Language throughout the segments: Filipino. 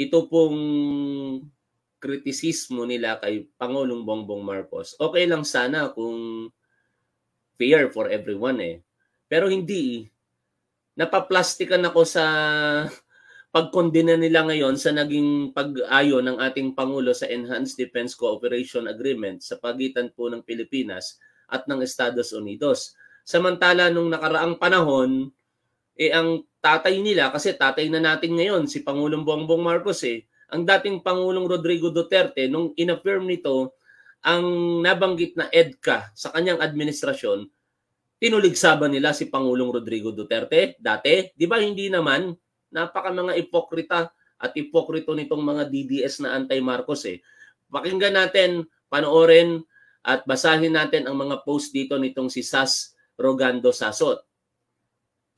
ito pong kritisismo nila kay Pangulong Bongbong Marcos, okay lang sana kung fair for everyone eh. Pero hindi. Eh. Napaplastikan ako sa pagkondena nila ngayon sa naging pag-ayo ng ating Pangulo sa Enhanced Defense Cooperation Agreement sa pagitan po ng Pilipinas at ng Estados Unidos. Samantala nung nakaraang panahon, eh ang tatay nila, kasi tatay na natin ngayon, si Pangulong Bongbong Marcos eh, ang dating Pangulong Rodrigo Duterte, nung inaffirm nito ang nabanggit na EDCA sa kanyang administrasyon, tinuligsaban nila si Pangulong Rodrigo Duterte dati. Di ba hindi naman? Napaka mga ipokrita at ipokrito nitong mga DDS na anti-Marcos eh. Pakinggan natin, panoorin at basahin natin ang mga post dito nitong si Sas Rogando Sasot.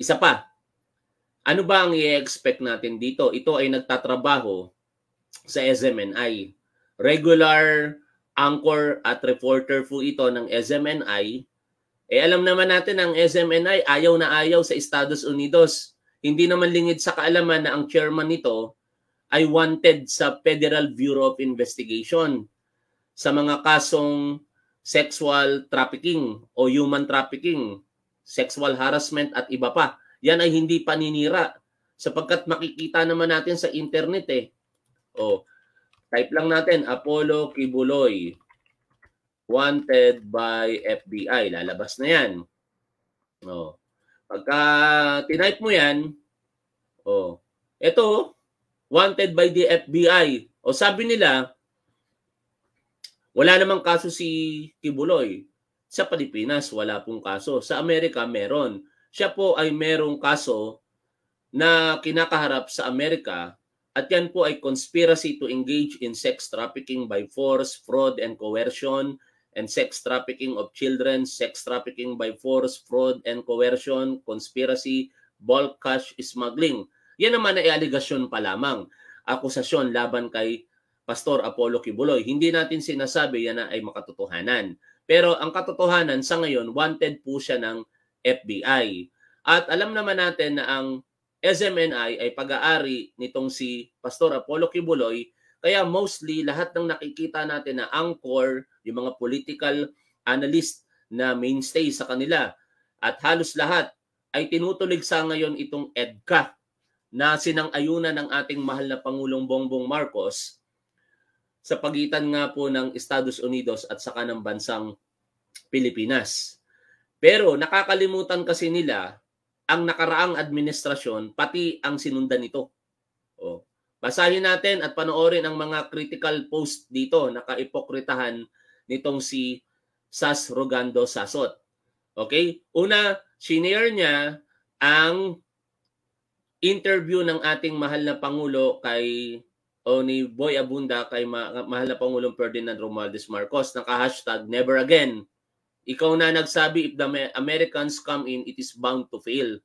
Isa pa, ano ba ang i-expect natin dito? Ito ay nagtatrabaho sa SMNI. Regular anchor at reporter po ito ng SMNI. Eh alam naman natin ang SMNI ayaw na ayaw sa Estados Unidos. Hindi naman lingid sa kaalaman na ang chairman nito ay wanted sa Federal Bureau of Investigation sa mga kasong sexual trafficking o human trafficking, sexual harassment at iba pa. Yan ay hindi paninira sapagkat makikita naman natin sa internet eh. Oh, type lang natin Apollo Kibuloy wanted by FBI. Lalabas na 'yan. Oh. Pagka tinype mo 'yan, oh, ito wanted by the FBI. O oh, sabi nila wala namang kaso si Kibuloy. Sa Pilipinas, wala pong kaso. Sa Amerika, meron siya po ay merong kaso na kinakaharap sa Amerika at yan po ay conspiracy to engage in sex trafficking by force, fraud and coercion, and sex trafficking of children, sex trafficking by force, fraud and coercion, conspiracy, bulk cash smuggling. Yan naman ay aligasyon pa lamang. Akusasyon laban kay Pastor Apollo Kibuloy. Hindi natin sinasabi yan na ay makatotohanan. Pero ang katotohanan sa ngayon, wanted po siya ng FBI. At alam naman natin na ang SMNI ay pag-aari nitong si Pastor Apollo Kibuloy kaya mostly lahat ng nakikita natin na anchor, yung mga political analyst na mainstay sa kanila at halos lahat ay tinutulig sa ngayon itong EDCA na sinang-ayuna ng ating mahal na Pangulong Bongbong Marcos sa pagitan nga po ng Estados Unidos at saka ng bansang Pilipinas. Pero nakakalimutan kasi nila ang nakaraang administrasyon pati ang sinundan nito. O, basahin natin at panoorin ang mga critical post dito na kaipokritahan nitong si Sas Rogando Sasot. Okay? Una, sinare niya ang interview ng ating mahal na Pangulo kay o ni Boy Abunda kay ma- mahal na Pangulong Ferdinand Romualdez Marcos naka-hashtag never again ikaw na nagsabi, if the Americans come in, it is bound to fail.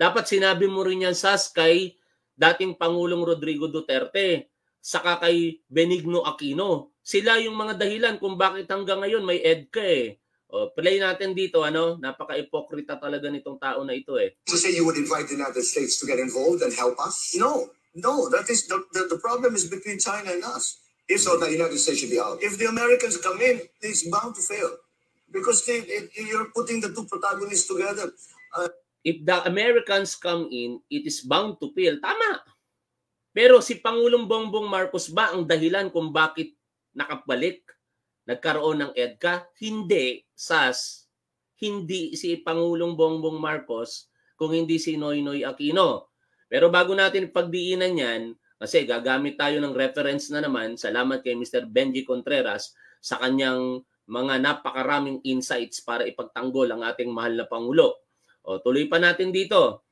Dapat sinabi mo rin yan, Sas, kay dating Pangulong Rodrigo Duterte, saka kay Benigno Aquino. Sila yung mga dahilan kung bakit hanggang ngayon may EDCA eh. Oh, play natin dito, ano? Napaka-ipokrita talaga nitong tao na ito eh. So say you would invite the United States to get involved and help us? No. No, that is the, the, the problem is between China and us. If so, the United States should be out. If the Americans come in, it's bound to fail because they, you're putting the two protagonists together. Uh, If the Americans come in, it is bound to fail. Tama. Pero si Pangulong Bongbong Marcos ba ang dahilan kung bakit nakabalik, nagkaroon ng EDCA? Hindi, SAS. Hindi si Pangulong Bongbong Marcos kung hindi si Noynoy Aquino. Pero bago natin pagdiinan yan, kasi gagamit tayo ng reference na naman, salamat kay Mr. Benji Contreras sa kanyang mga napakaraming insights para ipagtanggol ang ating mahal na Pangulo. O, tuloy pa natin dito.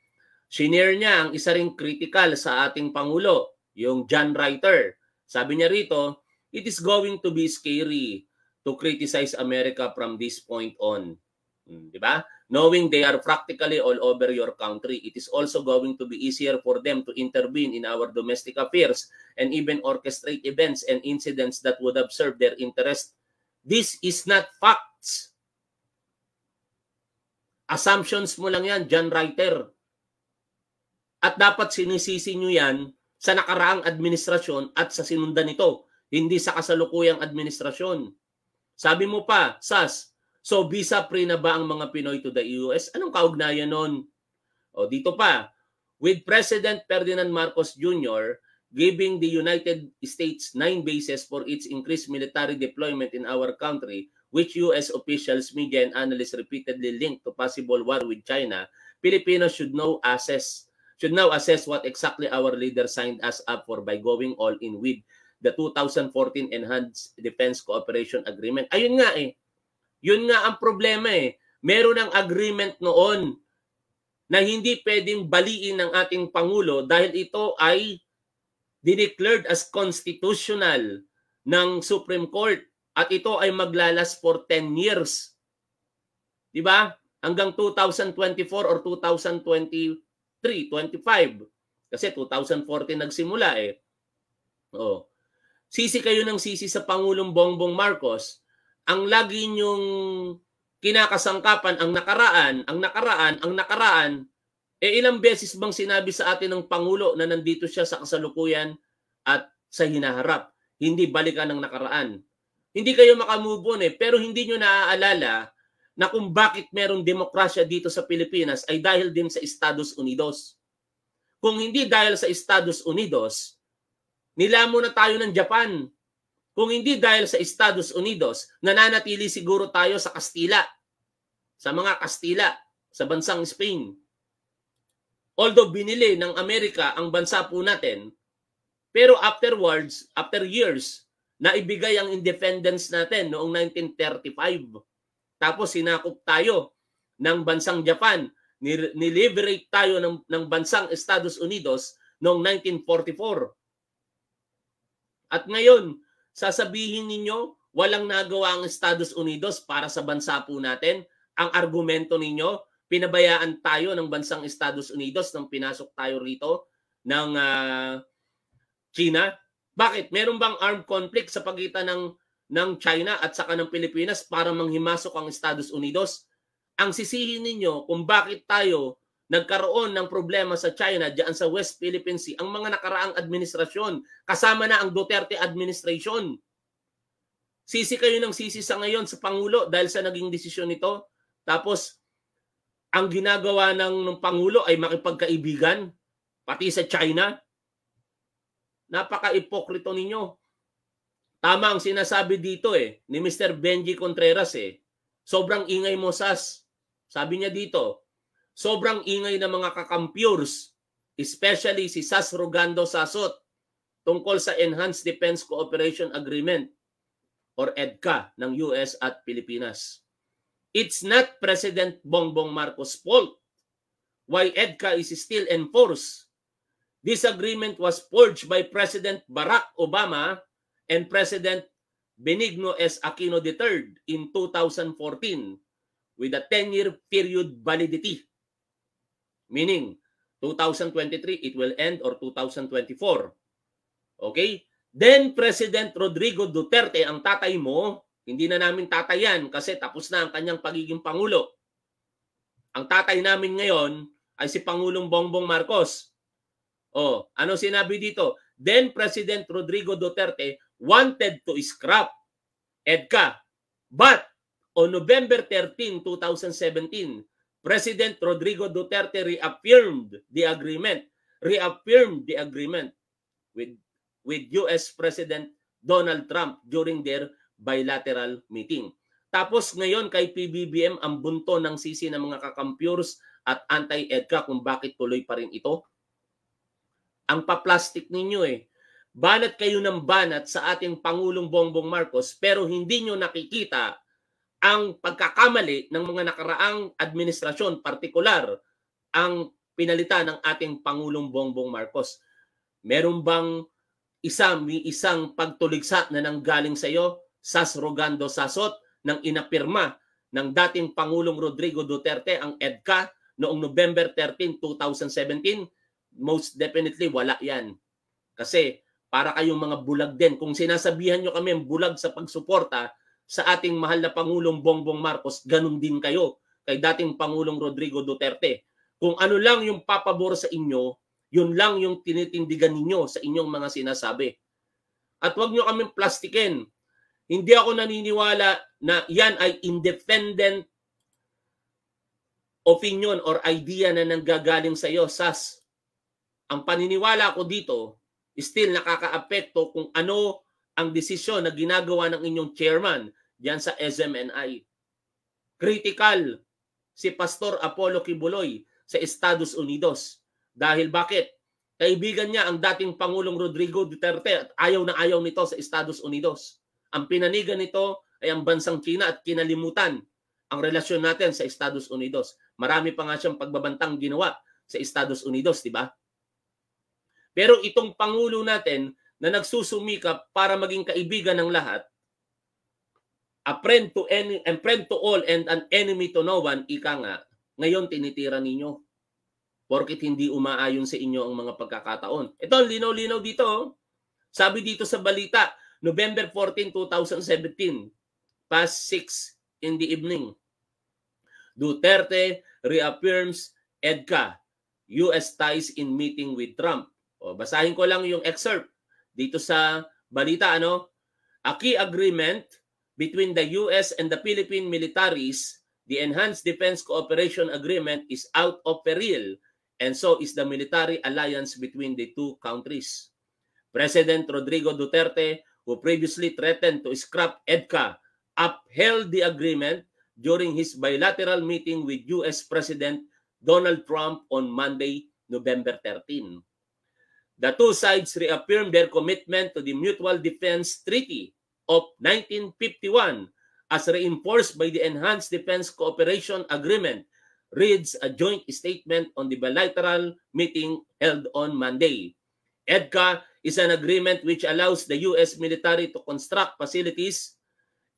Shinare niya ang isa ring critical sa ating Pangulo, yung John Writer. Sabi niya rito, it is going to be scary to criticize America from this point on. Hmm, di ba? Knowing they are practically all over your country, it is also going to be easier for them to intervene in our domestic affairs and even orchestrate events and incidents that would have served their interests This is not facts. Assumptions mo lang yan, John Writer. At dapat sinisisi nyo yan sa nakaraang administrasyon at sa sinundan nito, hindi sa kasalukuyang administrasyon. Sabi mo pa, SAS, so visa free na ba ang mga Pinoy to the US? Anong kaugnayan nun? O dito pa, with President Ferdinand Marcos Jr., giving the United States nine bases for its increased military deployment in our country, which U.S. officials, media, and analysts repeatedly link to possible war with China, Filipinos should now assess should now assess what exactly our leader signed us up for by going all in with the 2014 Enhanced Defense Cooperation Agreement. Ayun nga eh. Yun nga ang problema eh. Meron ng agreement noon na hindi pwedeng baliin ng ating Pangulo dahil ito ay dineclared as constitutional ng Supreme Court at ito ay maglalas for 10 years. 'Di ba? Hanggang 2024 or 2023, 25. Kasi 2014 nagsimula eh. Oh. Sisi kayo ng sisi sa Pangulong Bongbong Marcos. Ang lagi niyong kinakasangkapan ang nakaraan, ang nakaraan, ang nakaraan, E ilang beses bang sinabi sa atin ng Pangulo na nandito siya sa kasalukuyan at sa hinaharap? Hindi balikan ng nakaraan. Hindi kayo makamove on eh, pero hindi nyo naaalala na kung bakit merong demokrasya dito sa Pilipinas ay dahil din sa Estados Unidos. Kung hindi dahil sa Estados Unidos, nilamo na tayo ng Japan. Kung hindi dahil sa Estados Unidos, nananatili siguro tayo sa Kastila, sa mga Kastila, sa bansang Spain Although binili ng Amerika ang bansa po natin, pero afterwards, after years, naibigay ang independence natin noong 1935. Tapos sinakop tayo ng bansang Japan. Niliberate tayo ng, ng bansang Estados Unidos noong 1944. At ngayon, sasabihin ninyo, walang nagawa ang Estados Unidos para sa bansa po natin. Ang argumento ninyo, pinabayaan tayo ng bansang Estados Unidos nang pinasok tayo rito ng uh, China? Bakit? Meron bang armed conflict sa pagitan ng ng China at saka ng Pilipinas para manghimasok ang Estados Unidos? Ang sisihin ninyo kung bakit tayo nagkaroon ng problema sa China diyan sa West Philippine Sea ang mga nakaraang administrasyon kasama na ang Duterte administration. Sisi kayo ng sisi sa ngayon sa Pangulo dahil sa naging desisyon nito. Tapos ang ginagawa ng, ng Pangulo ay makipagkaibigan, pati sa China. Napaka-ipokrito ninyo. Tama ang sinasabi dito eh, ni Mr. Benji Contreras eh. Sobrang ingay mo, Sas. Sabi niya dito, sobrang ingay ng mga kakampyurs, especially si Sas Rogando Sasot, tungkol sa Enhanced Defense Cooperation Agreement or EDCA ng US at Pilipinas. It's not President Bongbong Marcos' fault why EDCA is still enforced. This agreement was forged by President Barack Obama and President Benigno S. Aquino III in 2014 with a 10-year period validity. Meaning, 2023 it will end or 2024. Okay? Then President Rodrigo Duterte ang tatay mo hindi na namin tatayan kasi tapos na ang kanyang pagiging Pangulo. Ang tatay namin ngayon ay si Pangulong Bongbong Marcos. Oh, ano sinabi dito? Then President Rodrigo Duterte wanted to scrap EDCA. But on November 13, 2017, President Rodrigo Duterte reaffirmed the agreement, reaffirmed the agreement with with US President Donald Trump during their bilateral meeting. Tapos ngayon kay PBBM ang bunto ng sisi ng mga kakampyurs at anti-EDCA kung bakit tuloy pa rin ito? Ang paplastic ninyo eh. Banat kayo ng banat sa ating Pangulong Bongbong Marcos pero hindi nyo nakikita ang pagkakamali ng mga nakaraang administrasyon, partikular ang pinalitan ng ating Pangulong Bongbong Marcos. Meron bang isang, may isang pagtuligsa na nanggaling sa iyo Sas Rogando Sasot nang inapirma ng dating Pangulong Rodrigo Duterte ang EDCA noong November 13, 2017, most definitely wala yan. Kasi para kayong mga bulag din. Kung sinasabihan nyo kami bulag sa pagsuporta sa ating mahal na Pangulong Bongbong Marcos, ganun din kayo kay dating Pangulong Rodrigo Duterte. Kung ano lang yung papabor sa inyo, yun lang yung tinitindigan ninyo sa inyong mga sinasabi. At huwag nyo kaming plastikin hindi ako naniniwala na yan ay independent opinion or idea na nanggagaling sa iyo, SAS. Ang paniniwala ko dito, still nakakaapekto kung ano ang desisyon na ginagawa ng inyong chairman diyan sa SMNI. Critical si Pastor Apollo Kibuloy sa Estados Unidos. Dahil bakit? Kaibigan niya ang dating Pangulong Rodrigo Duterte at ayaw na ayaw nito sa Estados Unidos. Ang pinanigan nito ay ang bansang China at kinalimutan ang relasyon natin sa Estados Unidos. Marami pa nga siyang pagbabantang ginawa sa Estados Unidos, di ba? Pero itong pangulo natin na nagsusumikap para maging kaibigan ng lahat, a friend to any and friend to all and an enemy to no one, ika nga, ngayon tinitira ninyo. Porkit hindi umaayon sa inyo ang mga pagkakataon. Ito, linaw-linaw dito. Oh. Sabi dito sa balita, November 14, 2017, past 6 in the evening. Duterte reaffirms EDCA, US ties in meeting with Trump. O, basahin ko lang yung excerpt dito sa balita. Ano? A key agreement between the US and the Philippine militaries, the Enhanced Defense Cooperation Agreement is out of peril and so is the military alliance between the two countries. President Rodrigo Duterte who previously threatened to scrap EDCA, upheld the agreement during his bilateral meeting with US President Donald Trump on Monday, November 13. The two sides reaffirmed their commitment to the Mutual Defense Treaty of 1951 as reinforced by the Enhanced Defense Cooperation Agreement reads a joint statement on the bilateral meeting held on Monday. EDCA is an agreement which allows the U.S. military to construct facilities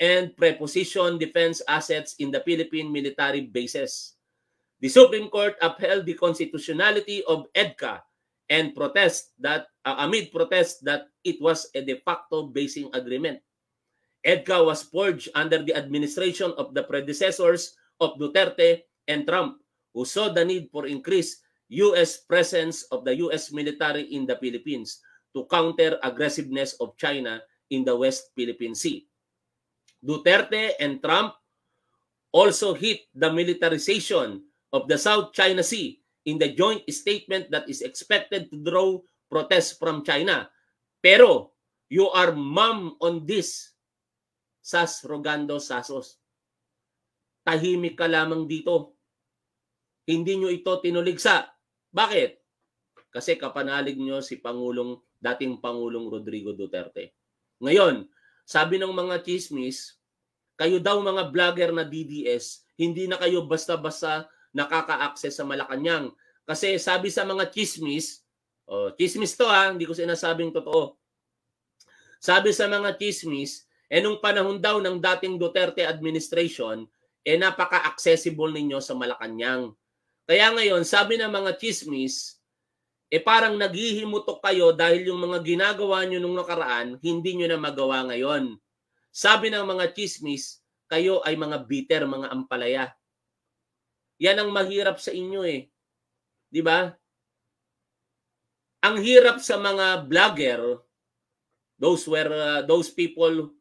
and preposition defense assets in the Philippine military bases. The Supreme Court upheld the constitutionality of EDCA and protest that uh, amid protest that it was a de facto basing agreement. EDCA was forged under the administration of the predecessors of Duterte and Trump, who saw the need for increased U.S. presence of the U.S. military in the Philippines to counter aggressiveness of China in the West Philippine Sea. Duterte and Trump also hit the militarization of the South China Sea in the joint statement that is expected to draw protests from China. Pero you are mum on this. Sas Rogando Sasos. Tahimik ka lamang dito. Hindi nyo ito tinuligsa. Bakit? Kasi kapanalig nyo si Pangulong dating Pangulong Rodrigo Duterte. Ngayon, sabi ng mga chismis, kayo daw mga vlogger na DDS, hindi na kayo basta-basta nakaka-access sa Malacanang. Kasi sabi sa mga chismis, oh, chismis to ha, hindi ko sinasabing totoo. Sabi sa mga chismis, eh nung panahon daw ng dating Duterte administration, eh napaka-accessible ninyo sa Malacanang. Kaya ngayon, sabi ng mga chismis, eh parang naghihimutok kayo dahil yung mga ginagawa nyo nung nakaraan, hindi nyo na magawa ngayon. Sabi ng mga chismis, kayo ay mga bitter, mga ampalaya. Yan ang mahirap sa inyo eh. Di ba? Ang hirap sa mga vlogger, those were uh, those people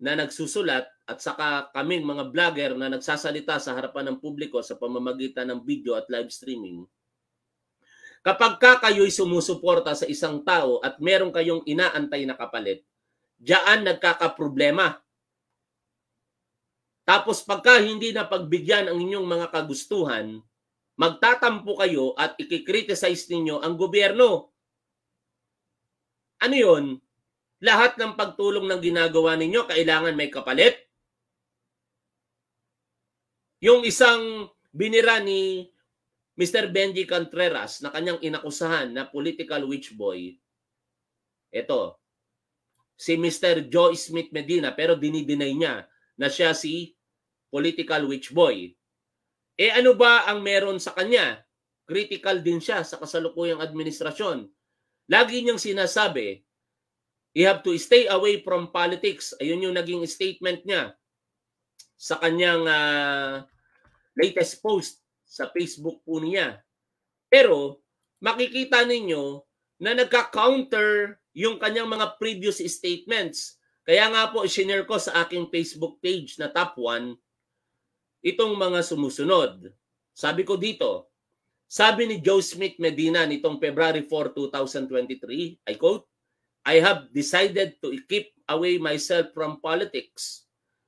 na nagsusulat at saka kaming mga vlogger na nagsasalita sa harapan ng publiko sa pamamagitan ng video at live streaming, Kapag ka kayo'y sumusuporta sa isang tao at meron kayong inaantay na kapalit, diyan nagkakaproblema. Tapos pagka hindi na pagbigyan ang inyong mga kagustuhan, magtatampo kayo at ikikriticize ninyo ang gobyerno. Ano yon? Lahat ng pagtulong ng ginagawa ninyo, kailangan may kapalit. Yung isang binira ni Mr. Benji Contreras na kanyang inakusahan na political witch boy, ito, si Mr. Joe Smith Medina pero dinideny niya na siya si political witch boy. Eh ano ba ang meron sa kanya? Critical din siya sa kasalukuyang administrasyon. Lagi niyang sinasabi, you have to stay away from politics. Ayun yung naging statement niya sa kanyang uh, latest post sa Facebook po niya. Pero makikita ninyo na nagka-counter yung kanyang mga previous statements. Kaya nga po, isinare ko sa aking Facebook page na top 1 itong mga sumusunod. Sabi ko dito, sabi ni Joe Smith Medina nitong February 4, 2023, I quote, I have decided to keep away myself from politics.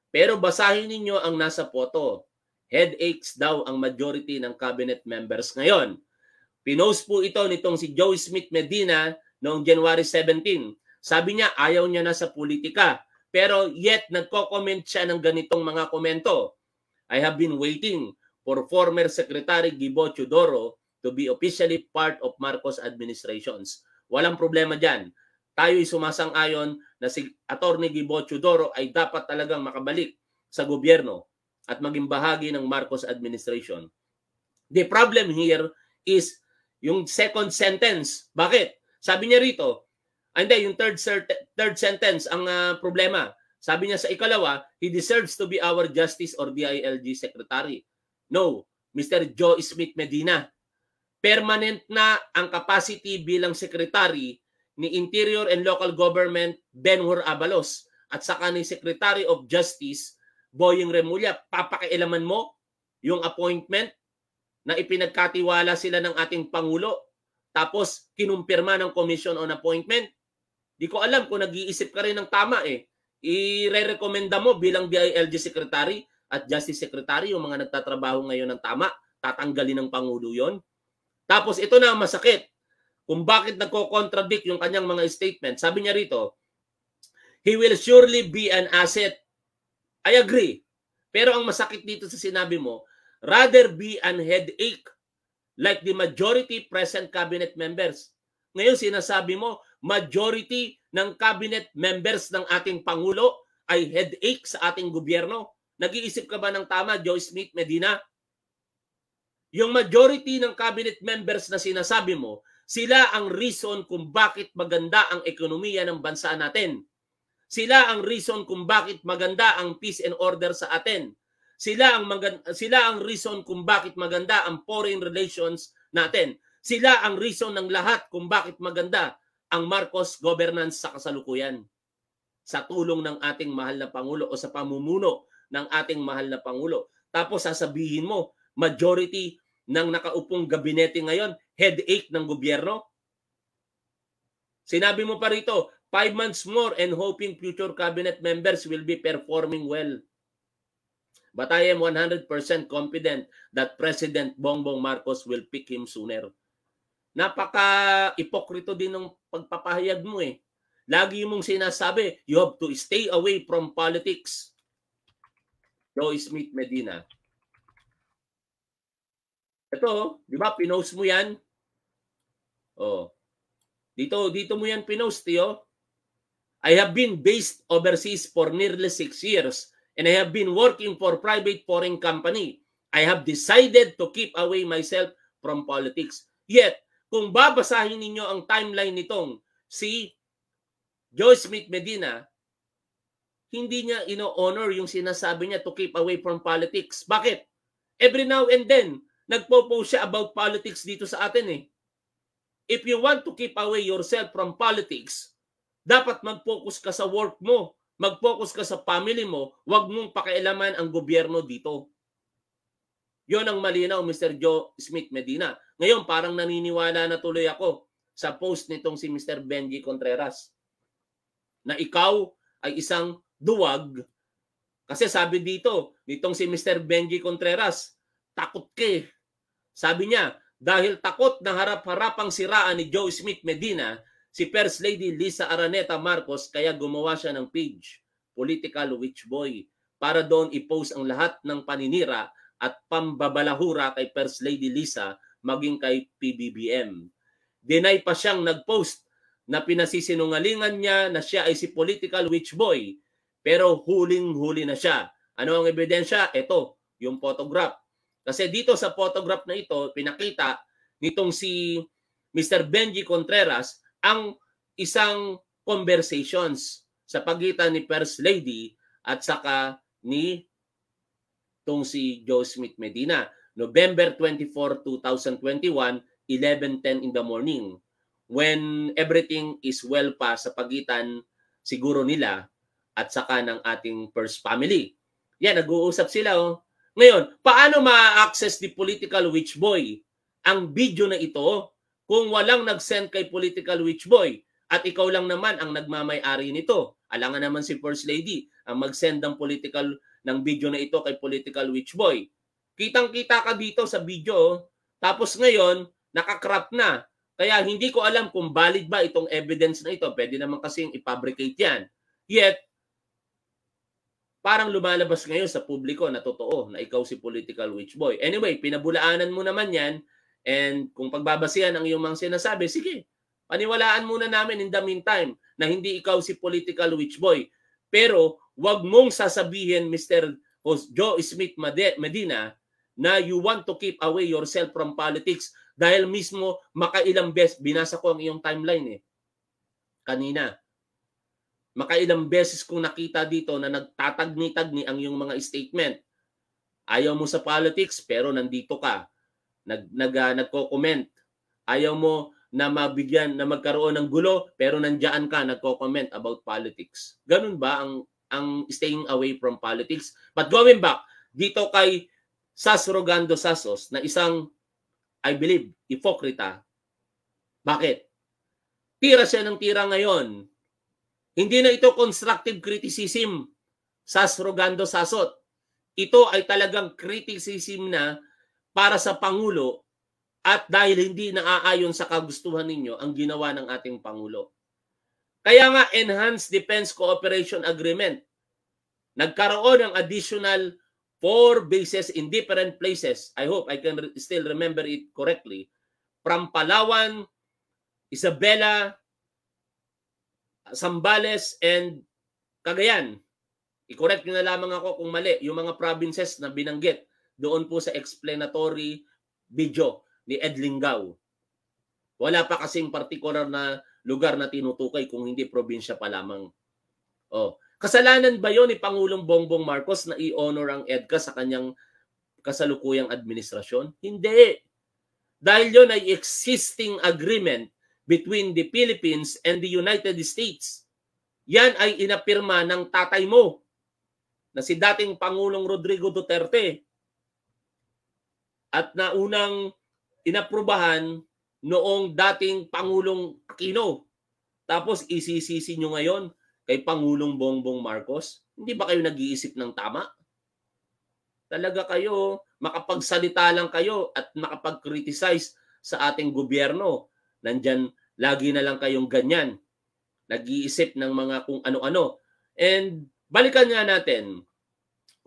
Pero basahin ninyo ang nasa photo. Headaches daw ang majority ng cabinet members ngayon. Pinost po ito nitong si Joey Smith Medina noong January 17. Sabi niya ayaw niya na sa politika. Pero yet nagko-comment siya ng ganitong mga komento. I have been waiting for former Secretary Gibo Chudoro to be officially part of Marcos administrations. Walang problema dyan. Tayo'y sumasang-ayon na si Attorney Gibo Chudoro ay dapat talagang makabalik sa gobyerno at maging bahagi ng Marcos administration. The problem here is yung second sentence. Bakit? Sabi niya rito, ah, hindi, yung third, third sentence ang uh, problema. Sabi niya sa ikalawa, he deserves to be our justice or DILG secretary. No, Mr. Joe Smith Medina. Permanent na ang capacity bilang secretary ni Interior and Local Government Benhur Abalos at saka ni Secretary of Justice Boyeng Remulla, papakialaman mo yung appointment na ipinagkatiwala sila ng ating Pangulo tapos kinumpirma ng Commission on Appointment. Di ko alam kung nag-iisip ka rin ng tama eh. Ire-recommenda mo bilang DILG Secretary at Justice Secretary yung mga nagtatrabaho ngayon ng tama, tatanggalin ng Pangulo yon. Tapos ito na ang masakit kung bakit nagko-contradict yung kanyang mga statement. Sabi niya rito, he will surely be an asset I agree. Pero ang masakit dito sa sinabi mo, rather be an headache like the majority present cabinet members. Ngayon sinasabi mo, majority ng cabinet members ng ating Pangulo ay headache sa ating gobyerno. Nag-iisip ka ba ng tama, Joy Smith Medina? Yung majority ng cabinet members na sinasabi mo, sila ang reason kung bakit maganda ang ekonomiya ng bansa natin. Sila ang reason kung bakit maganda ang peace and order sa atin. Sila ang sila ang reason kung bakit maganda ang foreign relations natin. Sila ang reason ng lahat kung bakit maganda ang Marcos governance sa kasalukuyan. Sa tulong ng ating mahal na pangulo o sa pamumuno ng ating mahal na pangulo. Tapos sasabihin mo, majority ng nakaupong gabinete ngayon, headache ng gobyerno. Sinabi mo pa rito, Five months more and hoping future cabinet members will be performing well. But I am 100% confident that President Bongbong Marcos will pick him sooner. Napaka-ipokrito din ng pagpapahayag mo eh. Lagi mong sinasabi, you have to stay away from politics. Joe Smith Medina. Ito, di ba, pinost mo yan? Oh. Dito, dito mo yan pinost, yo. Eh, oh. I have been based overseas for nearly six years and I have been working for private foreign company. I have decided to keep away myself from politics. Yet, kung babasahin ninyo ang timeline nitong si Joyce Smith Medina, hindi niya ino-honor yung sinasabi niya to keep away from politics. Bakit? Every now and then, nagpo-post siya about politics dito sa atin eh. If you want to keep away yourself from politics, dapat mag-focus ka sa work mo. Mag-focus ka sa family mo. Huwag mong pakialaman ang gobyerno dito. Yon ang malinaw, Mr. Joe Smith Medina. Ngayon, parang naniniwala na tuloy ako sa post nitong si Mr. Benji Contreras na ikaw ay isang duwag kasi sabi dito, nitong si Mr. Benji Contreras, takot ka eh. Sabi niya, dahil takot na harap-harapang siraan ni Joe Smith Medina si First Lady Lisa Araneta Marcos kaya gumawa siya ng page, Political Witch Boy, para doon i-post ang lahat ng paninira at pambabalahura kay First Lady Lisa maging kay PBBM. Deny pa siyang nag-post na pinasisinungalingan niya na siya ay si political witch boy pero huling-huli na siya. Ano ang ebidensya? Ito, yung photograph. Kasi dito sa photograph na ito, pinakita nitong si Mr. Benji Contreras ang isang conversations sa pagitan ni First Lady at saka ni tong si Joe Smith Medina. November 24, 2021, 11.10 in the morning when everything is well pa sa pagitan siguro nila at saka ng ating first family. Yan, nag-uusap sila. Oh. Ngayon, paano ma-access ni Political Witch Boy ang video na ito kung walang nag-send kay political witch boy at ikaw lang naman ang nagmamay-ari nito. Alangan naman si First Lady ang mag-send ng political ng video na ito kay political witch boy. Kitang-kita ka dito sa video, tapos ngayon nakakrap na. Kaya hindi ko alam kung valid ba itong evidence na ito. Pwede naman kasing ipabricate yan. Yet, parang lumalabas ngayon sa publiko na totoo na ikaw si political witch boy. Anyway, pinabulaanan mo naman yan And kung pagbabasihan ang iyong mga sinasabi, sige, paniwalaan muna namin in the meantime na hindi ikaw si political witch boy. Pero wag mong sasabihin, Mr. Joe Smith Medina, na you want to keep away yourself from politics dahil mismo makailang beses, binasa ko ang iyong timeline eh, kanina. Makailang beses kong nakita dito na nagtatagni-tagni ang iyong mga statement. Ayaw mo sa politics pero nandito ka nag nag uh, nagko-comment. Ayaw mo na mabigyan na magkaroon ng gulo pero nandiyan ka nagko-comment about politics. Ganun ba ang ang staying away from politics? But going back dito kay Sas Rogando Sasos na isang I believe hipokrita. Bakit? Tira siya ng tira ngayon. Hindi na ito constructive criticism. Sas Rogando Sasot. Ito ay talagang criticism na para sa Pangulo at dahil hindi naaayon sa kagustuhan ninyo ang ginawa ng ating Pangulo. Kaya nga Enhanced Defense Cooperation Agreement, nagkaroon ng additional four bases in different places. I hope I can re- still remember it correctly. From Palawan, Isabela, Sambales, and Cagayan. I-correct nyo na lamang ako kung mali yung mga provinces na binanggit doon po sa explanatory video ni Ed Lingaw. Wala pa kasing particular na lugar na tinutukoy kung hindi probinsya pa lamang. Oh, kasalanan ba 'yon ni Pangulong Bongbong Marcos na i-honor ang EDCA sa kanyang kasalukuyang administrasyon? Hindi. Dahil 'yon ay existing agreement between the Philippines and the United States. Yan ay inapirma ng tatay mo na si dating Pangulong Rodrigo Duterte at naunang inaprubahan noong dating Pangulong Aquino. Tapos isisisi nyo ngayon kay Pangulong Bongbong Marcos. Hindi ba kayo nag-iisip ng tama? Talaga kayo, makapagsalita lang kayo at makapag-criticize sa ating gobyerno. Nandyan, lagi na lang kayong ganyan. Nag-iisip ng mga kung ano-ano. And balikan nga natin,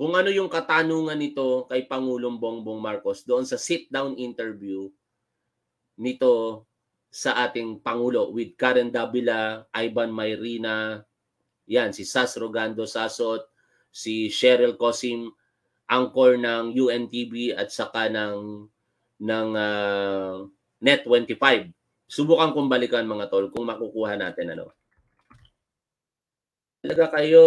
kung ano yung katanungan nito kay Pangulong Bongbong Marcos doon sa sit-down interview nito sa ating Pangulo with Karen Davila, Ivan Mayrina, yan, si Sas Rogando Sasot, si Cheryl Cosim, anchor ng UNTV at saka ng, ng uh, ah, Net25. Subukan kong balikan mga tol kung makukuha natin ano. Talaga kayo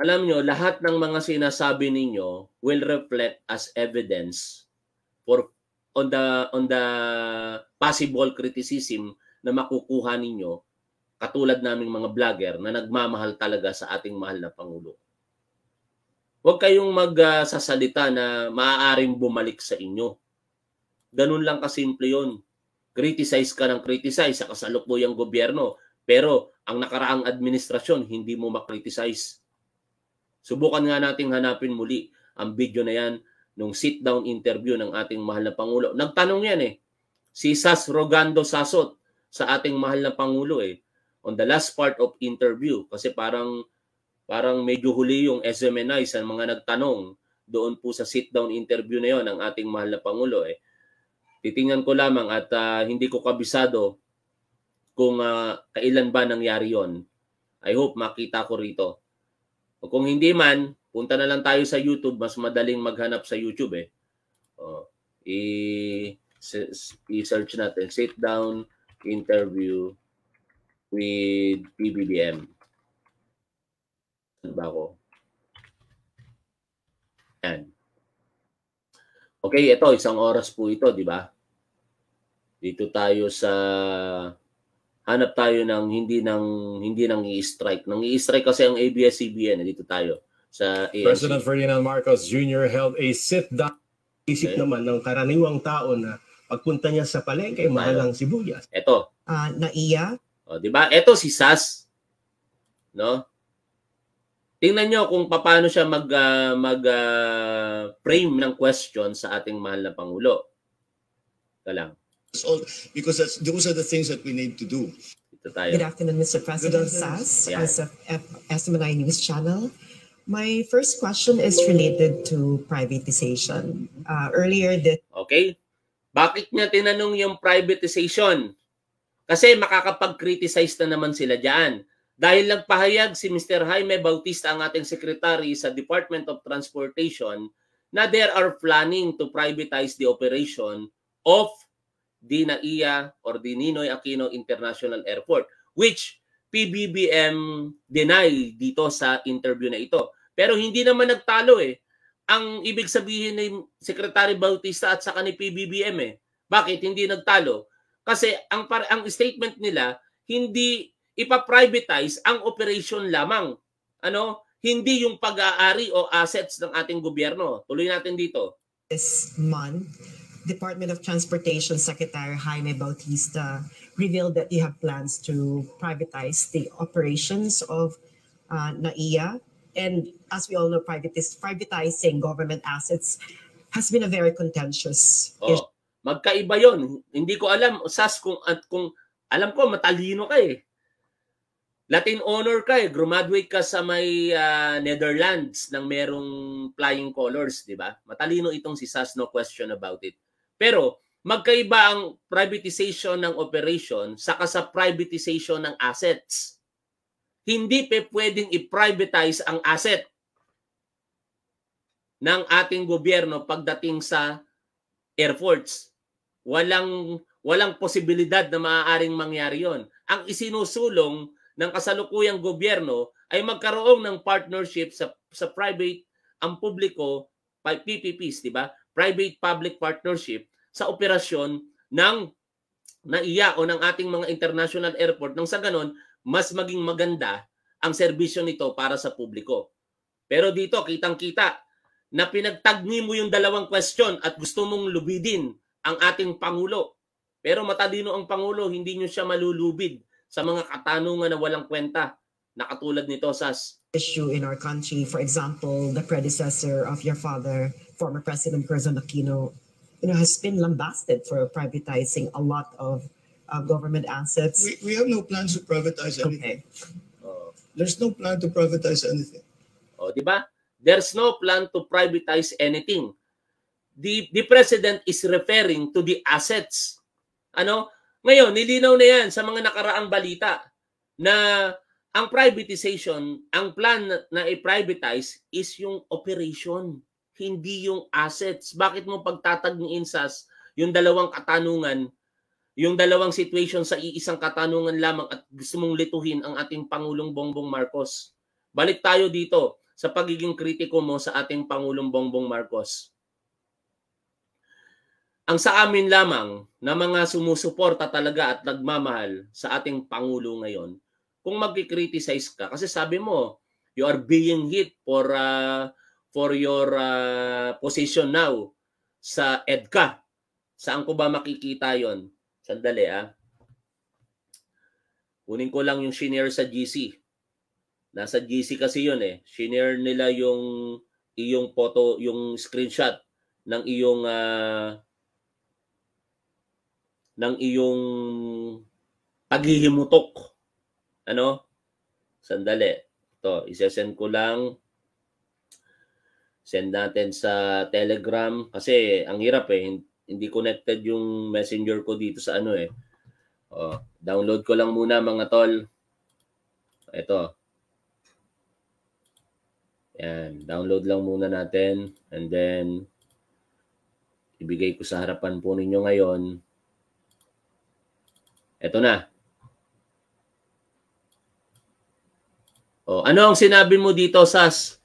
alam nyo, lahat ng mga sinasabi ninyo will reflect as evidence for on the on the possible criticism na makukuha ninyo katulad naming mga vlogger na nagmamahal talaga sa ating mahal na pangulo. Huwag kayong magsasalita uh, na maaaring bumalik sa inyo. Ganun lang kasimple yon. Criticize ka ng criticize sa kasalukuyang gobyerno. Pero ang nakaraang administrasyon, hindi mo makriticize Subukan nga nating hanapin muli ang video na yan nung sit-down interview ng ating mahal na Pangulo. Nagtanong yan eh, si Sas Rogando Sasot sa ating mahal na Pangulo eh, on the last part of interview. Kasi parang, parang medyo huli yung SMNI sa mga nagtanong doon po sa sit-down interview na yon ng ating mahal na Pangulo eh. Titingnan ko lamang at uh, hindi ko kabisado kung uh, kailan ba nangyari yon. I hope makita ko rito. O kung hindi man, punta na lang tayo sa YouTube. Mas madaling maghanap sa YouTube eh. O, i-search natin. Sit down interview with PBBM. Saan ba ako? Yan. Okay, ito, isang oras po ito, di ba? Dito tayo sa hanap tayo ng hindi nang hindi nang i-strike. Nang i-strike kasi ang ABS-CBN, dito tayo sa ANC. President Ferdinand Marcos Jr. held a sit-down isip okay. naman ng karaniwang tao na pagpunta niya sa palengke, okay. mahal ang sibuyas. Ito. Uh, ah, naiya. O, di ba? Ito si Sas. No? Tingnan niyo kung paano siya mag uh, mag uh, frame ng question sa ating mahal na pangulo. Ito lang all because that's, those are the things that we need to do. Good afternoon, Mr. President Sass, yeah. SMNI News Channel. My first question is related to privatization. Uh, earlier this... Okay. Bakit niya tinanong yung privatization? Kasi makakapag-criticize na naman sila dyan. Dahil nagpahayag si Mr. Jaime Bautista, ang ating secretary sa Department of Transportation, na there are planning to privatize the operation of di na iya or di Aquino International Airport which PBBM deny dito sa interview na ito. Pero hindi naman nagtalo eh. Ang ibig sabihin ni Secretary Bautista at saka ni PBBM eh. Bakit hindi nagtalo? Kasi ang ang statement nila hindi ipa-privatize ang operation lamang. Ano? Hindi yung pag-aari o assets ng ating gobyerno. Tuloy natin dito. This month Department of Transportation Secretary Jaime Bautista revealed that you have plans to privatize the operations of uh, NAIA. And as we all know, privatizing government assets has been a very contentious oh, issue. Magkaiba yon. Hindi ko alam, Sas, kung, at kung alam ko, matalino ka eh. Latin honor ka eh. Graduate ka sa may uh, Netherlands ng merong flying colors, di ba? Matalino itong si Sas, no question about it. Pero magkaiba ang privatization ng operation saka sa privatization ng assets. Hindi pe pwedeng i-privatize ang asset ng ating gobyerno pagdating sa airports. Walang walang posibilidad na maaaring mangyari yon. Ang isinusulong ng kasalukuyang gobyerno ay magkaroon ng partnership sa sa private ang publiko PPPs, di ba? Private public partnership sa operasyon ng NAIA o ng ating mga international airport nang sa ganon mas maging maganda ang serbisyo nito para sa publiko. Pero dito kitang-kita na pinagtagni mo yung dalawang question at gusto mong lubidin ang ating Pangulo. Pero matalino ang Pangulo, hindi nyo siya malulubid sa mga katanungan na walang kwenta na katulad nito, Sas. Issue in our country, for example, the predecessor of your father, former President Corazon Aquino, you know, has been lambasted for privatizing a lot of uh, government assets. We, we have no plans to privatize anything. Okay. Uh, there's no plan to privatize anything. Oh, di ba? There's no plan to privatize anything. The, the president is referring to the assets. Ano? Ngayon, nilinaw na yan sa mga nakaraang balita na ang privatization, ang plan na i-privatize is yung operation hindi yung assets. Bakit mo pagtatagniin sa yung dalawang katanungan, yung dalawang situation sa iisang katanungan lamang at gusto mong lituhin ang ating Pangulong Bongbong Marcos? Balik tayo dito sa pagiging kritiko mo sa ating Pangulong Bongbong Marcos. Ang sa amin lamang na mga sumusuporta talaga at nagmamahal sa ating Pangulo ngayon, kung magkikriticize ka, kasi sabi mo, you are being hit for uh, for your uh, position now sa EDCA. Saan ko ba makikita yon? Sandali ah. Kunin ko lang yung senior sa GC. Nasa GC kasi yon eh. Senior nila yung iyong photo, yung screenshot ng iyong uh, ng iyong paghihimutok. Ano? Sandali. Ito, isesend ko lang send natin sa Telegram kasi ang hirap eh hindi connected yung messenger ko dito sa ano eh. Oh, download ko lang muna mga tol. Ito. Yan, download lang muna natin and then ibigay ko sa harapan po ninyo ngayon. Ito na. Oh, ano ang sinabi mo dito, Sas?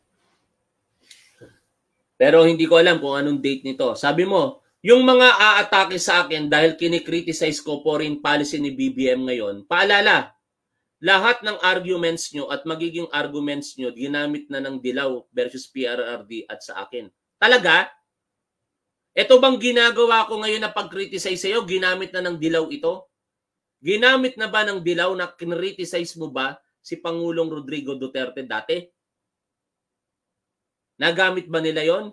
Pero hindi ko alam kung anong date nito. Sabi mo, yung mga aatake sa akin dahil kinikriticize ko foreign policy ni BBM ngayon, paalala, lahat ng arguments nyo at magiging arguments nyo ginamit na ng Dilaw versus PRRD at sa akin. Talaga? Ito bang ginagawa ko ngayon na pag-criticize sa'yo, ginamit na ng Dilaw ito? Ginamit na ba ng Dilaw na kinriticize mo ba si Pangulong Rodrigo Duterte dati? Nagamit ba nila yon?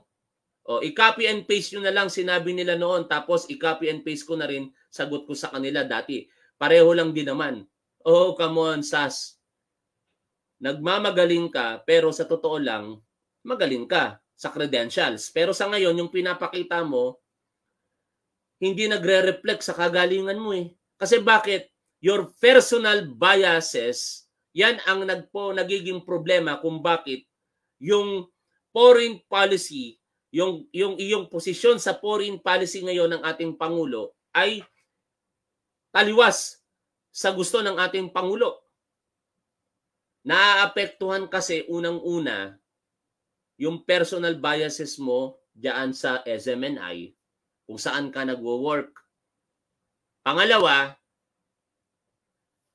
O, i-copy and paste nyo na lang sinabi nila noon tapos i-copy and paste ko na rin sagot ko sa kanila dati. Pareho lang din naman. Oh, come on, Sas. Nagmamagaling ka pero sa totoo lang, magaling ka sa credentials. Pero sa ngayon, yung pinapakita mo, hindi nagre-reflect sa kagalingan mo eh. Kasi bakit? Your personal biases, yan ang nagpo, nagiging problema kung bakit yung foreign policy, yung yung iyong posisyon sa foreign policy ngayon ng ating pangulo ay taliwas sa gusto ng ating pangulo. Naaapektuhan kasi unang-una yung personal biases mo diyan sa SMNI kung saan ka nagwo-work. Pangalawa,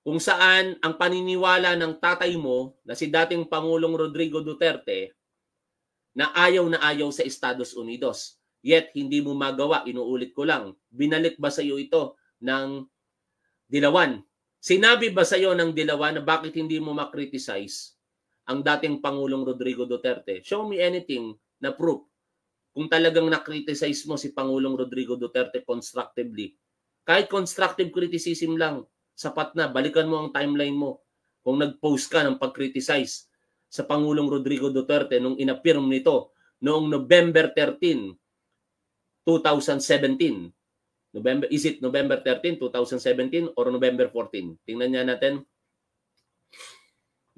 kung saan ang paniniwala ng tatay mo na si dating Pangulong Rodrigo Duterte na ayaw na ayaw sa Estados Unidos. Yet, hindi mo magawa, inuulit ko lang, binalik ba sa iyo ito ng Dilawan? Sinabi ba sa iyo ng Dilawan na bakit hindi mo makriticize ang dating Pangulong Rodrigo Duterte? Show me anything na proof kung talagang nakriticize mo si Pangulong Rodrigo Duterte constructively. Kahit constructive criticism lang, sapat na, balikan mo ang timeline mo kung nag-post ka ng pag-criticize sa Pangulong Rodrigo Duterte nung inapirm nito noong November 13, 2017. November, is it November 13, 2017 or November 14? Tingnan niya natin.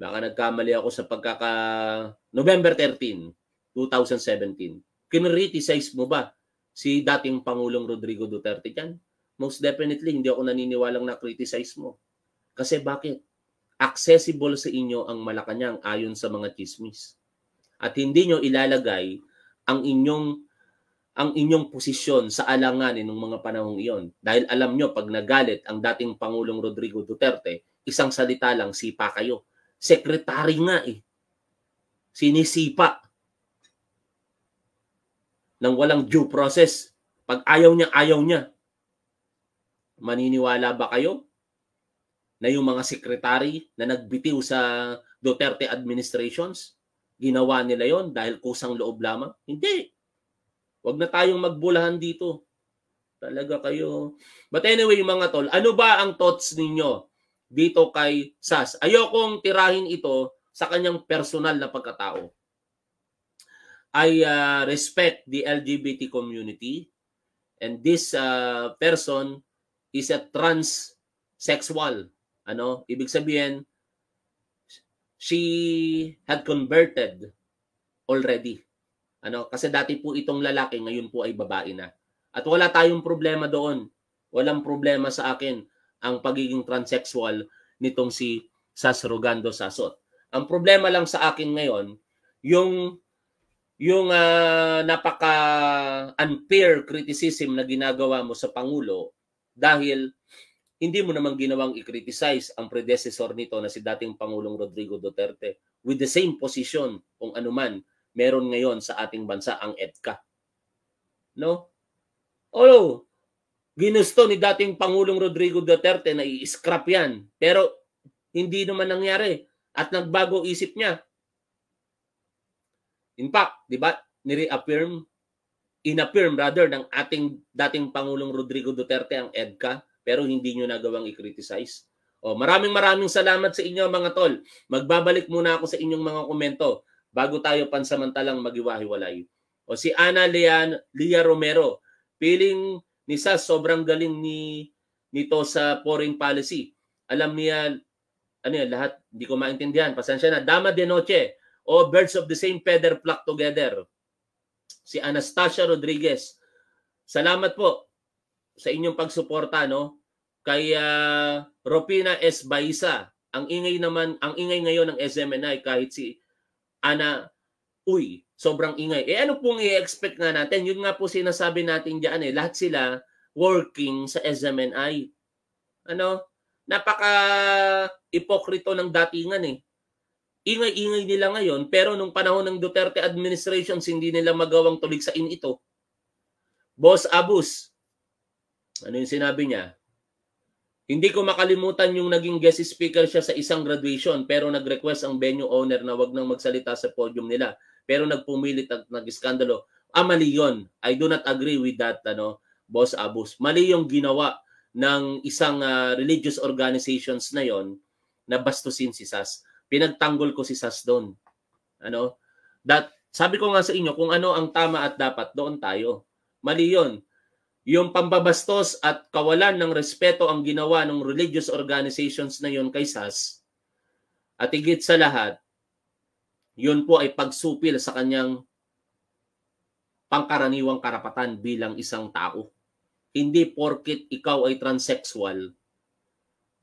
Baka nagkamali ako sa pagkaka November 13, 2017. Kinriticize mo ba si dating Pangulong Rodrigo Duterte dyan? Most definitely, hindi ako naniniwalang na-criticize mo. Kasi bakit? accessible sa inyo ang Malacanang ayon sa mga chismis. At hindi nyo ilalagay ang inyong ang inyong posisyon sa alanganin ng mga panahong iyon. Dahil alam nyo, pag nagalit ang dating Pangulong Rodrigo Duterte, isang salita lang, sipa kayo. Sekretary nga eh. Sinisipa. Nang walang due process. Pag ayaw niya, ayaw niya. Maniniwala ba kayo na yung mga sekretary na nagbitiw sa Duterte administrations, ginawa nila yon dahil kusang loob lamang? Hindi. Huwag na tayong magbulahan dito. Talaga kayo. But anyway mga tol, ano ba ang thoughts ninyo dito kay Sas? Ayokong tirahin ito sa kanyang personal na pagkatao. I uh, respect the LGBT community and this uh, person is a transsexual ano? Ibig sabihin, she had converted already. Ano? Kasi dati po itong lalaki, ngayon po ay babae na. At wala tayong problema doon. Walang problema sa akin ang pagiging transsexual nitong si Sasrogando Sasot. Ang problema lang sa akin ngayon, yung yung uh, ah, napaka unfair criticism na ginagawa mo sa pangulo dahil hindi mo namang ginawang i-criticize ang predecessor nito na si dating Pangulong Rodrigo Duterte with the same position kung anuman meron ngayon sa ating bansa ang EDCA. No? Although, ginusto ni dating Pangulong Rodrigo Duterte na i-scrap yan. Pero hindi naman nangyari at nagbago isip niya. In fact, di ba, nireaffirm, inaffirm rather ng ating dating Pangulong Rodrigo Duterte ang EDCA pero hindi nyo nagawang i-criticize. Oh, maraming maraming salamat sa inyo mga tol. Magbabalik muna ako sa inyong mga komento bago tayo pansamantalang magiwahiwalay. O oh, si Ana Lean, Lia Romero, feeling ni Sas sobrang galing ni nito sa foreign policy. Alam niya ano yan, lahat hindi ko maintindihan. Pasensya na. Dama de Noche o oh, Birds of the Same Feather Flock Together. Si Anastasia Rodriguez. Salamat po sa inyong pagsuporta no kay uh, ah, Ropina S. Baisa. Ang ingay naman, ang ingay ngayon ng SMNI kahit si Ana Uy, sobrang ingay. Eh ano pong i-expect nga natin? Yun nga po sinasabi natin diyan eh, lahat sila working sa SMNI. Ano? Napaka ipokrito ng datingan eh. Ingay-ingay nila ngayon pero nung panahon ng Duterte administration, hindi nila magawang tulig sa in ito. Boss Abus, ano yung sinabi niya? Hindi ko makalimutan yung naging guest speaker siya sa isang graduation pero nag-request ang venue owner na wag nang magsalita sa podium nila. Pero nagpumilit at nag-iskandalo. Ah, mali yun. I do not agree with that, ano, Boss Abus. Mali yung ginawa ng isang uh, religious organizations na yon na bastusin si Sas. Pinagtanggol ko si Sas doon. Ano? That, sabi ko nga sa inyo, kung ano ang tama at dapat, doon tayo. Mali yon yung pambabastos at kawalan ng respeto ang ginawa ng religious organizations na yon kay SAS. At higit sa lahat, yun po ay pagsupil sa kanyang pangkaraniwang karapatan bilang isang tao. Hindi porkit ikaw ay transsexual,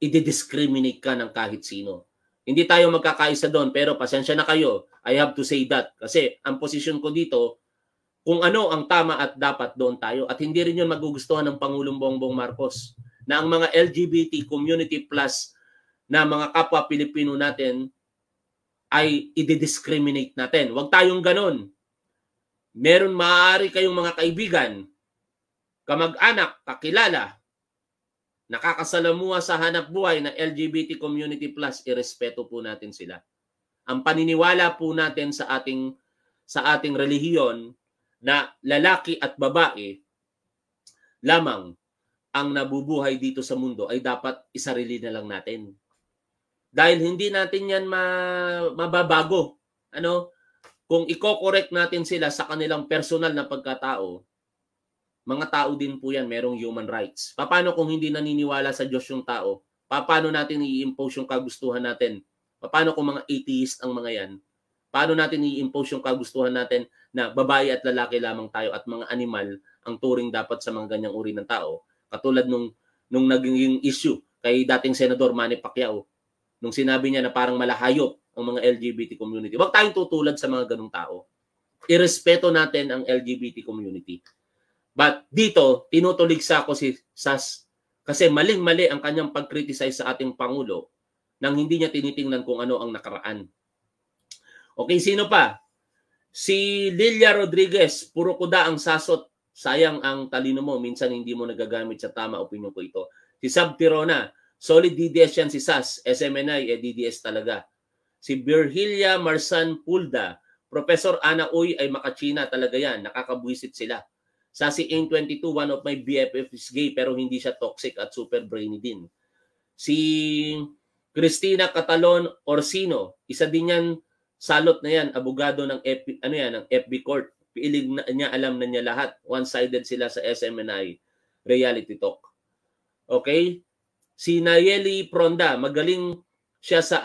i-discriminate ka ng kahit sino. Hindi tayo magkakaisa doon pero pasensya na kayo. I have to say that kasi ang posisyon ko dito kung ano ang tama at dapat doon tayo. At hindi rin 'yon magugustuhan ng Pangulong Bongbong Marcos na ang mga LGBT community plus na mga kapwa Pilipino natin ay i-discriminate natin. Huwag tayong ganoon. Meron maaari kayong mga kaibigan, kamag-anak, kakilala, nakakasalamuha sa hanap buhay na LGBT community plus, irespeto po natin sila. Ang paniniwala po natin sa ating sa ating relihiyon na lalaki at babae lamang ang nabubuhay dito sa mundo ay dapat isarili na lang natin. Dahil hindi natin yan ma- mababago. Ano? Kung i-correct natin sila sa kanilang personal na pagkatao, mga tao din po yan, merong human rights. Paano kung hindi naniniwala sa Diyos yung tao? Paano natin i-impose yung kagustuhan natin? Paano kung mga atheist ang mga yan? Paano natin i-impose yung kagustuhan natin na babae at lalaki lamang tayo at mga animal ang turing dapat sa mga ganyang uri ng tao? Katulad nung, nung naging issue kay dating Senador Manny Pacquiao nung sinabi niya na parang malahayop ang mga LGBT community. Huwag tayong tutulad sa mga ganong tao. Irespeto natin ang LGBT community. But dito, tinutuligsa ko si Sas kasi maling-mali ang kanyang pag-criticize sa ating Pangulo nang hindi niya tinitingnan kung ano ang nakaraan. Okay, sino pa? Si Lilia Rodriguez, puro kuda ang sasot. Sayang ang talino mo, minsan hindi mo nagagamit sa tama, opinion ko ito. Si Sab Tirona, solid DDS yan si SAS, SMNI, eh DDS talaga. Si Virgilia Marsan Pulda, Professor Ana Uy ay makachina talaga yan, nakakabwisit sila. Sa si AIM22, one of my BFF is gay pero hindi siya toxic at super brainy din. Si Christina Catalon Orsino, isa din yan Salot na yan, abogado ng FB, ano yan, ng FB Court. Piilig na, niya, alam na niya lahat. One-sided sila sa SMNI Reality Talk. Okay? Si Nayeli Pronda, magaling siya sa